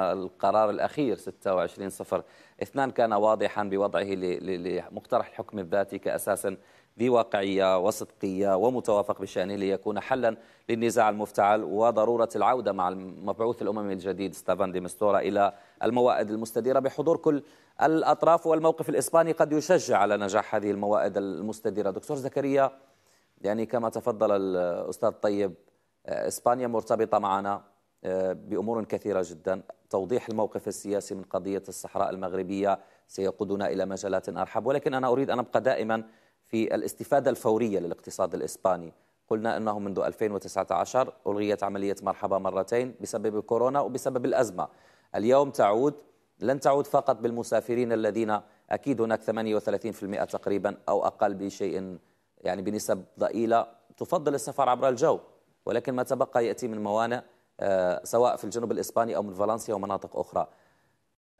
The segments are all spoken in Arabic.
القرار الأخير 26 صفر اثنان كان واضحا بوضعه لمقترح الحكم الذاتي كأساس ذي واقعية وصدقية ومتوافق بشأنه ليكون حلا للنزاع المفتعل وضرورة العودة مع المبعوث الأممي الجديد ستافان دي مستورا إلى الموائد المستديرة بحضور كل الأطراف والموقف الإسباني قد يشجع على نجاح هذه الموائد المستديرة دكتور زكريا يعني كما تفضل الأستاذ طيب آه، إسبانيا مرتبطة معنا بأمور كثيرة جدا توضيح الموقف السياسي من قضية الصحراء المغربية سيقودنا إلى مجالات أرحب ولكن أنا أريد أن أبقى دائما في الاستفادة الفورية للاقتصاد الإسباني قلنا أنه منذ 2019 ألغيت عملية مرحبا مرتين بسبب كورونا وبسبب الأزمة اليوم تعود لن تعود فقط بالمسافرين الذين أكيد هناك 38% تقريبا أو أقل بشيء يعني بنسب ضئيلة تفضل السفر عبر الجو ولكن ما تبقى يأتي من موانئ آه، سواء في الجنوب الإسباني أو من فالنسيا ومناطق أخرى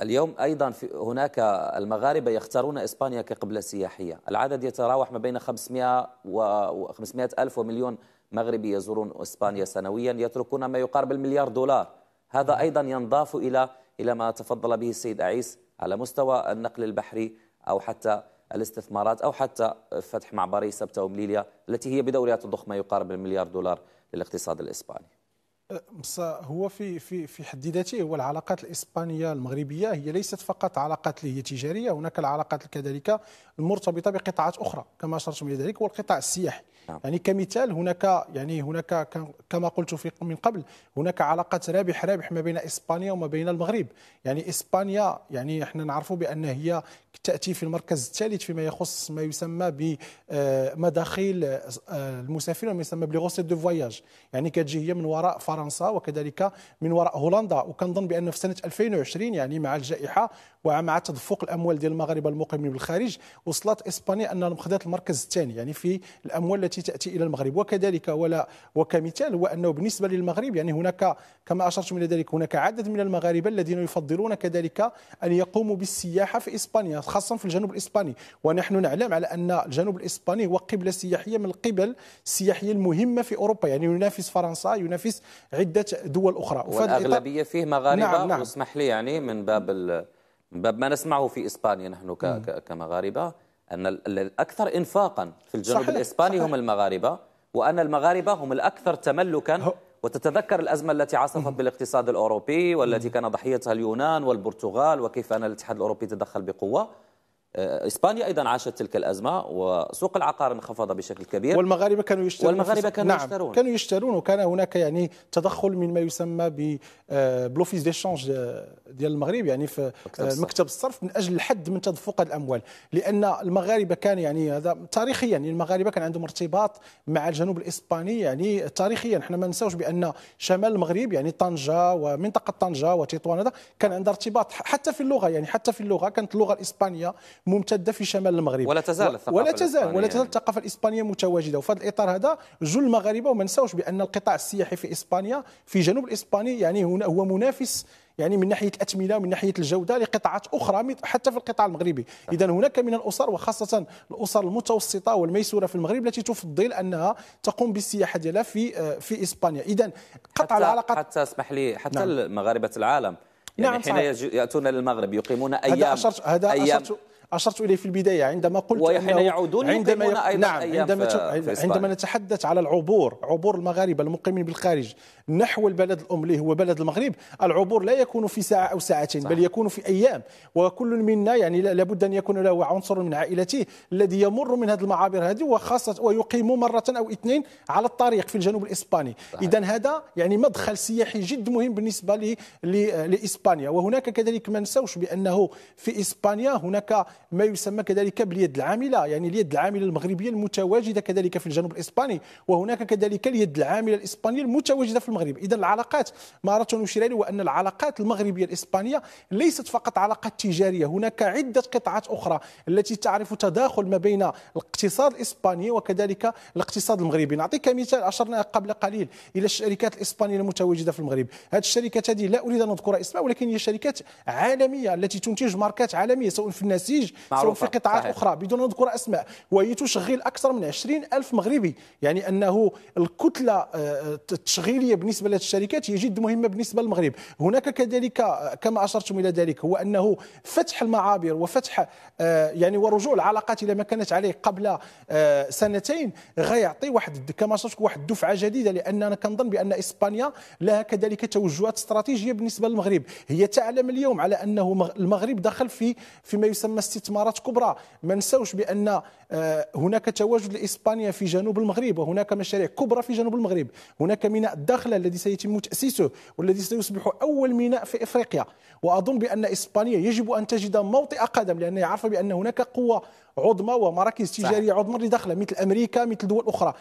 اليوم أيضا في هناك المغاربة يختارون إسبانيا كقبلة سياحية العدد يتراوح ما بين 500 و 500 ألف ومليون مغربي يزورون إسبانيا سنويا يتركون ما يقارب المليار دولار هذا أيضا ينضاف إلى إلى ما تفضل به السيد أعيس على مستوى النقل البحري أو حتى الاستثمارات أو حتى فتح معبري سبتة ومليليا التي هي بدورها تضخ ما يقارب المليار دولار للاقتصاد الإسباني هو في في في حد ذاته هو العلاقات الاسبانيه المغربيه هي ليست فقط علاقات اللي هي تجاريه هناك العلاقات كذلك المرتبطه بقطاعات اخرى كما اشرتم الى ذلك والقطاع السياحي نعم. يعني كمثال هناك يعني هناك كما قلت في من قبل هناك علاقه رابح رابح ما بين اسبانيا وما بين المغرب يعني اسبانيا يعني احنا نعرفوا بان هي تاتي في المركز الثالث فيما يخص ما يسمى بمداخل آه، آه، المسافرين وما يسمى بلي دو فواياج يعني كتجي هي من وراء فرنسا وكذلك من وراء هولندا وكنظن بان في سنه 2020 يعني مع الجائحه ومع تدفق الاموال ديال المغاربه المقيمين بالخارج وصلت اسبانيا ان خذات المركز الثاني يعني في الاموال التي تاتي الى المغرب وكذلك ولا وكمثال هو انه بالنسبه للمغرب يعني هناك كما اشرت من ذلك هناك عدد من المغاربه الذين يفضلون كذلك ان يقوموا بالسياحه في اسبانيا خاصه في الجنوب الاسباني ونحن نعلم على ان الجنوب الاسباني هو قبله سياحيه من القبل السياحيه المهمه في اوروبا يعني ينافس فرنسا ينافس عده دول اخرى والاغلبيه فيه مغاربه نعم نعم. واسمح لي يعني من باب باب ما نسمعه في إسبانيا نحن كمغاربة أن الأكثر إنفاقا في الجنوب صحيح الإسباني صحيح هم المغاربة وأن المغاربة هم الأكثر تملكا وتتذكر الأزمة التي عصفت بالاقتصاد الأوروبي والتي كان ضحيتها اليونان والبرتغال وكيف أن الاتحاد الأوروبي تدخل بقوة آه، إسبانيا أيضا عاشت تلك الأزمة وسوق العقار انخفض بشكل كبير والمغاربة كانوا يشترون والمغاربة كانوا نعم يشترون كانوا يشترون وكان هناك يعني تدخل من ما يسمى دي شانج آه، ديال المغرب يعني في مكتب الصرف من اجل الحد من تدفق الاموال لان المغاربه كان يعني هذا تاريخيا يعني المغاربه كان عندهم ارتباط مع الجنوب الاسباني يعني تاريخيا حنا ما نساوش بان شمال المغرب يعني طنجه ومنطقه طنجه وتطوان هذا كان عندها ارتباط حتى في اللغه يعني حتى في اللغه كانت اللغه الاسبانيه ممتده في شمال المغرب ولا تزال الثقافه ولا تزال ولا تزال الثقافه الاسبانيه متواجده وفي هذا الاطار هذا جو المغاربه وما نساوش بان القطاع السياحي في اسبانيا في جنوب الاسباني يعني هنا هو منافس يعني من ناحيه الاثمنه ومن ناحيه الجوده لقطاعات اخرى حتى في القطاع المغربي اذا هناك من الاسر وخاصه الاسر المتوسطه والميسوره في المغرب التي تفضل انها تقوم بالسياحه ديالها في آه، في اسبانيا اذا قطع العلاقات حتى اسمح لي حتى نعم. مغاربه العالم يعني نعم حين ياتون للمغرب يقيمون ايام هذا أشرت هذا أيام أشرت اشرت اليه في البدايه عندما قلت وحين يعودون عندما أيضا نعم عندما في عندما نتحدث على العبور عبور المغاربه المقيمين بالخارج نحو البلد الام اللي هو بلد المغرب العبور لا يكون في ساعه او ساعتين صح. بل يكون في ايام وكل منا يعني لابد ان يكون له عنصر من عائلته الذي يمر من هذه المعابر هذه وخاصه ويقيم مره او اثنين على الطريق في الجنوب الاسباني اذا هذا يعني مدخل سياحي جد مهم بالنسبه لاسبانيا وهناك كذلك ما نساوش بانه في اسبانيا هناك ما يسمى كذلك باليد العامله يعني اليد العامله المغربيه المتواجده كذلك في الجنوب الاسباني وهناك كذلك اليد العامله الاسبانيه المتواجده في المغرب اذا العلاقات ما اردت ان اشير اليه ان العلاقات المغربيه الاسبانيه ليست فقط علاقات تجاريه هناك عده قطاعات اخرى التي تعرف تداخل ما بين الاقتصاد الاسباني وكذلك الاقتصاد المغربي نعطيك مثال اشرنا قبل قليل الى الشركات الاسبانيه المتواجده في المغرب هذه الشركات هذه لا اريد ان اذكر اسماء ولكن هي شركات عالميه التي تنتج ماركات عالميه سواء في النسيج الخليج سواء في قطاعات صحيح. أخرى بدون نذكر أسماء وهي تشغل أكثر من 20 ألف مغربي يعني أنه الكتلة آه، التشغيلية بالنسبة لهذه الشركات هي جد مهمة بالنسبة للمغرب هناك كذلك آه، كما أشرتم إلى ذلك هو أنه فتح المعابر وفتح آه، يعني ورجوع العلاقات إلى ما كانت عليه قبل سنتين غيعطي واحد كما شفت واحد الدفعه جديده لان انا كنظن بان اسبانيا لها كذلك توجهات استراتيجيه بالنسبه للمغرب هي تعلم اليوم على انه المغرب دخل في فيما يسمى استثمارات كبرى ما نساوش بان آه، هناك تواجد لاسبانيا في جنوب المغرب وهناك مشاريع كبرى في جنوب المغرب هناك ميناء الداخله الذي سيتم تاسيسه والذي سيصبح اول ميناء في افريقيا واظن بان اسبانيا يجب ان تجد موطئ قدم لانها عارفه بان هناك قوه عظمى ومراكز تجاريه عظمى لداخله مثل امريكا مثل دول اخرى